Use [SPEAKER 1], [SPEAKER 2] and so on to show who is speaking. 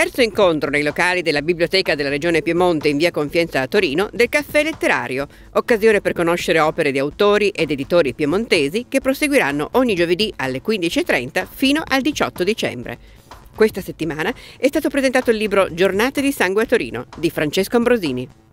[SPEAKER 1] terzo incontro nei locali della Biblioteca della Regione Piemonte in via Confienza a Torino del Caffè Letterario, occasione per conoscere opere di autori ed editori piemontesi che proseguiranno ogni giovedì alle 15.30 fino al 18 dicembre. Questa settimana è stato presentato il libro Giornate di Sangue a Torino di Francesco Ambrosini.